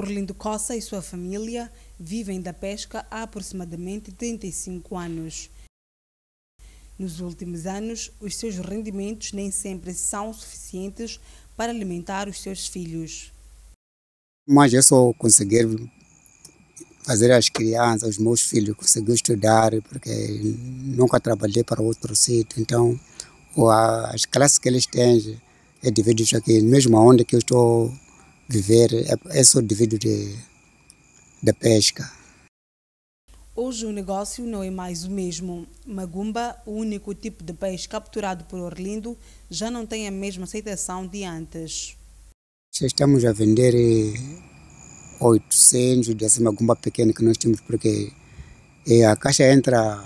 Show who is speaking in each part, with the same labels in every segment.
Speaker 1: Orlindo Coça e sua família vivem da pesca há aproximadamente 35 anos. Nos últimos anos, os seus rendimentos nem sempre são suficientes para alimentar os seus filhos.
Speaker 2: Mas eu é só conseguir fazer as crianças, os meus filhos, conseguir estudar, porque nunca trabalhei para outro sítio. Então, as classes que eles têm é isso aqui, mesmo onde que eu estou viver, é só devido de, da pesca.
Speaker 1: Hoje o negócio não é mais o mesmo. Magumba, o único tipo de peixe capturado por Orlindo, já não tem a mesma aceitação de antes.
Speaker 2: Já estamos a vender 800 eh, dessa magumba pequena que nós temos, porque eh, a caixa entra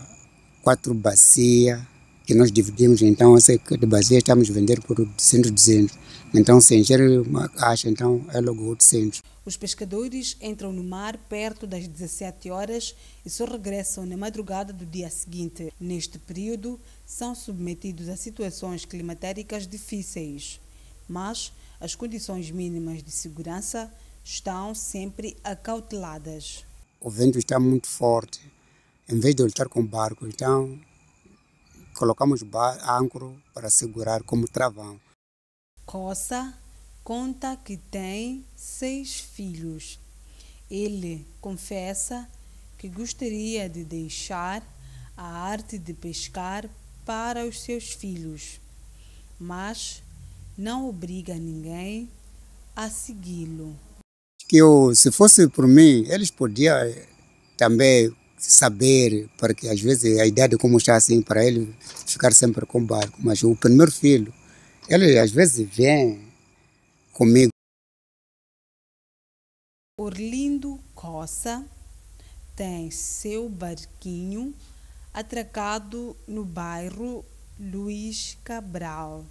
Speaker 2: quatro bacias, que nós dividimos, então essa de baseia estamos vender por 200, 200. Então se encher uma caixa, então é logo 800.
Speaker 1: Os pescadores entram no mar perto das 17 horas e só regressam na madrugada do dia seguinte. Neste período, são submetidos a situações climatéricas difíceis, mas as condições mínimas de segurança estão sempre acauteladas.
Speaker 2: O vento está muito forte. Em vez de lutar com barco, então colocamos âncora para segurar como travão.
Speaker 1: Coça conta que tem seis filhos. Ele confessa que gostaria de deixar a arte de pescar para os seus filhos, mas não obriga ninguém a segui-lo.
Speaker 2: Que eu, se fosse por mim, eles podiam eh, também saber, porque às vezes a ideia de como está assim para ele ficar sempre com o barco. Mas o primeiro filho, ele às vezes vem comigo.
Speaker 1: Orlindo Coça tem seu barquinho atracado no bairro Luiz Cabral.